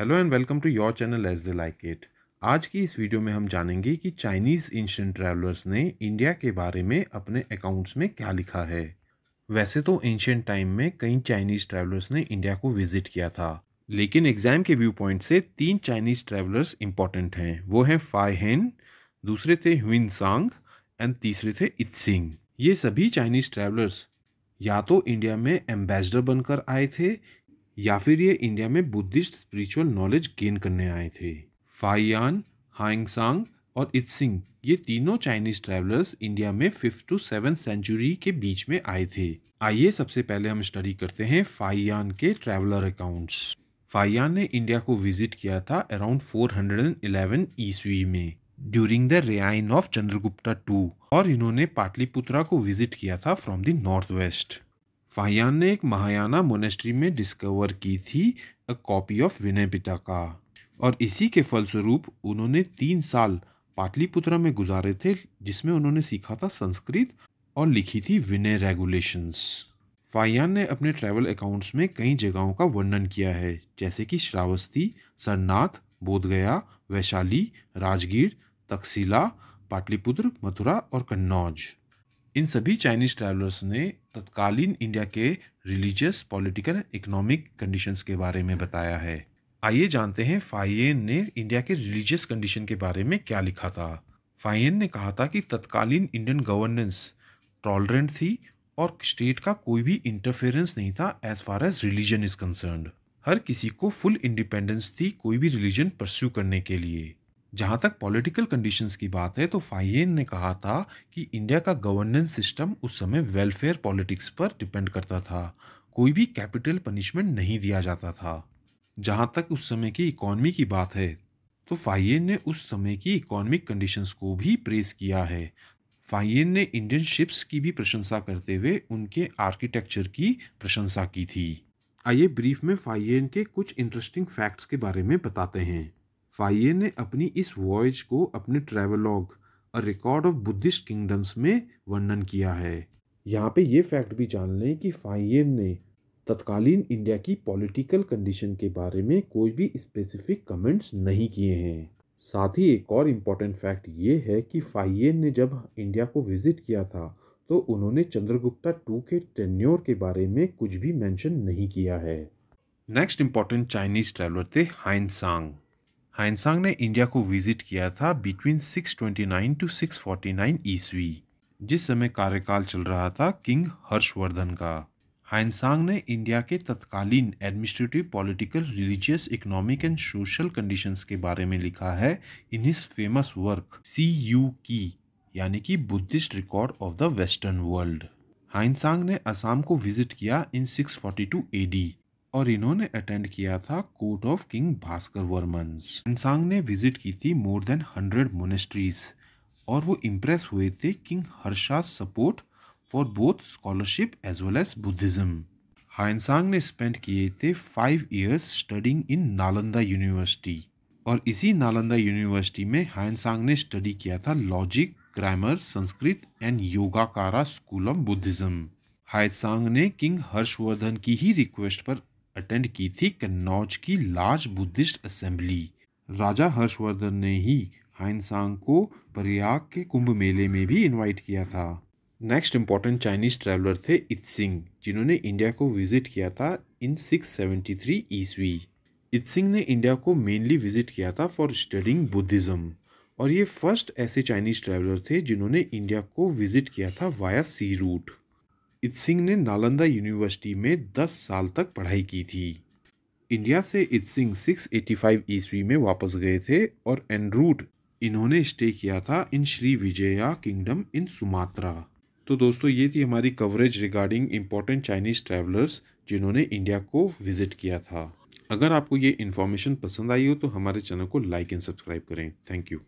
hello and welcome to your channel as they like it आज की इस video में हम जानेंगे कि चाइनीज़ एंशंट ट्रैवलर्स ने इंडिया के बारे में अपने अकाउंट्स में क्या लिखा है वैसे तो एंशियन टाइम में कई चाइनीज़ ट्रैवलर्स ने इंडिया को विजिट किया था लेकिन एग्जाम के व्यू पॉइंट से तीन चाइनीज़ ट्रैवलर्स इंपॉर्टेंट हैं वो हैं फाई हेन दूसरे थे ह्विन सांग एंड तीसरे थे इत सिंह ये सभी चाइनीज़ ट्रैवलर्स या तो इंडिया में एम्बेसडर बनकर आए थे या फिर ये इंडिया में बुद्धिस्ट स्पिरिचुअल नॉलेज गेन करने आए थे फाइयान हाइंगसांग और इत्सिंग ये तीनों चाइनीज ट्रेवलर्स इंडिया में फिफ्थ टू सेवन सेंचुरी के बीच में आए थे आइए सबसे पहले हम स्टडी करते हैं फाइयान के ट्रैवलर अकाउंट्स फाइयान ने इंडिया को विजिट किया था अराउंड 411 ईस्वी में during the reign of Chandragupta two और इन्होंने पाटलिपुत्रा को विजिट किया था from the north west Fahien ने एक महायाना मोनेस्ट्री में डिस्कवर की थी अ कॉपी ऑफ विनय पिता का और इसी के फलस्वरूप उन्होंने तीन साल पाटलिपुत्रा में गुजारे थे जिसमें उन्होंने सीखा था संस्कृत और लिखी थी विनय रेगुलेशंस फाहियान ने अपने ट्रैवल अकाउंट्स में कई जगहों का वर्णन किया है जैसे कि श्रावस्ती सरनाथ बोधगया वैशाली राजगीर तकसीला पाटलिपुत्र मथुरा और कन्नौज इन सभी चाइनीज ट्रैवलर्स ने तत्कालीन इंडिया के रिलीजियस पॉलिटिकल इकोनॉमिक कंडीशंस के बारे में बताया है आइए जानते हैं फाइएन ने इंडिया के रिलीजियस कंडीशन के बारे में क्या लिखा था फाइएन ने कहा था कि तत्कालीन इंडियन गवर्नेंस टॉलरेंट थी और स्टेट का कोई भी इंटरफेरेंस नहीं था as far as religion is concerned हर किसी को फुल इंडिपेंडेंस थी कोई भी रिलीजन परस्यू करने के लिए जहाँ तक पॉलिटिकल कंडीशंस की बात है तो फाइन ने कहा था कि इंडिया का गवर्नेंस सिस्टम उस समय वेलफेयर पॉलिटिक्स पर डिपेंड करता था कोई भी कैपिटल पनिशमेंट नहीं दिया जाता था जहाँ तक उस समय की इकॉनमी की बात है तो फाइन ने उस समय की इकोनॉमिक कंडीशंस को भी प्रेस किया है फाइन ने इंडियन शिप्स की भी प्रशंसा करते हुए उनके आर्किटेक्चर की प्रशंसा की थी आइए ब्रीफ में फाइन के कुछ इंटरेस्टिंग फैक्ट्स के बारे में बताते हैं फाइये ने अपनी इस वॉयज को अपने travelogue a record of Buddhist kingdoms में वर्णन किया है यहाँ पे ये फैक्ट भी जान लें कि फाइये ने तत्कालीन इंडिया की पॉलिटिकल कंडीशन के बारे में कोई भी स्पेसिफिक कमेंट्स नहीं किए हैं साथ ही एक और इम्पॉर्टेंट फैक्ट ये है कि फाइये ने जब इंडिया को विजिट किया था तो उन्होंने चंद्रगुप्ता टू के टेन्योर के बारे में कुछ भी मेंशन नहीं किया है नेक्स्ट इम्पॉर्टेंट चाइनीज ट्रेवलर थे हाइन सांग हाइनसांग ने इंडिया को विजिट किया था बिटवीन 629 टू 649 ईस्वी जिस समय कार्यकाल चल रहा था किंग हर्षवर्धन का हाइनसांग ने इंडिया के तत्कालीन administrative political religious economic and social conditions के बारे में लिखा है in his famous work Si Yu Ki यानी कि Buddhist record of the western world Hiuen Tsang ने असम को विजिट किया इन 642 एडी और इन्होंने अटेंड किया था court of king Bhaskar Varman Tsang ने विजिट की थी मोर देन हंड्रेड मोनिस्ट्रीज और वो इम्प्रेस हुए थे king Harsha support for both scholarship as well as Buddhism Hiuen Tsang ने स्पेंड किए थे five years studying in Nalanda university और इसी नालंदा यूनिवर्सिटी में हाइनसांग ने स्टडी किया था logic grammar Sanskrit and Yogacara school of Buddhism Hiuen Tsang ने किंग हर्षवर्धन की ही रिक्वेस्ट पर अटेंड की थी कन्नौज की लार्ज बुद्धिस्ट असेंबली राजा हर्षवर्धन ने ही हाइनसांग को प्रयाग के कुंभ मेले में भी इनवाइट किया था नेक्स्ट इम्पॉर्टेंट चाइनीज ट्रैवलर थे इत सिंह जिन्होंने इंडिया को विजिट किया था इन 673 ईस्वी इत सिंह ने इंडिया को मेनली विजिट किया था फॉर स्टडिंग बुद्धिज़्म और ये फर्स्ट ऐसे चाइनीज ट्रैवलर थे जिन्होंने इंडिया को विजिट किया था वाया सी रूट इत सिंह ने नालंदा यूनिवर्सिटी में 10 साल तक पढ़ाई की थी इंडिया से इत सिंह 685 ईस्वी में वापस गए थे और एन रूट इन्होंने स्टे किया था in Shri Vijaya kingdom in Sumatra तो दोस्तों ये थी हमारी coverage regarding important Chinese travellers जिन्होंने इंडिया को विज़िट किया था अगर आपको ये इन्फॉर्मेशन पसंद आई हो तो हमारे चैनल को लाइक एंड सब्सक्राइब करें थैंक यू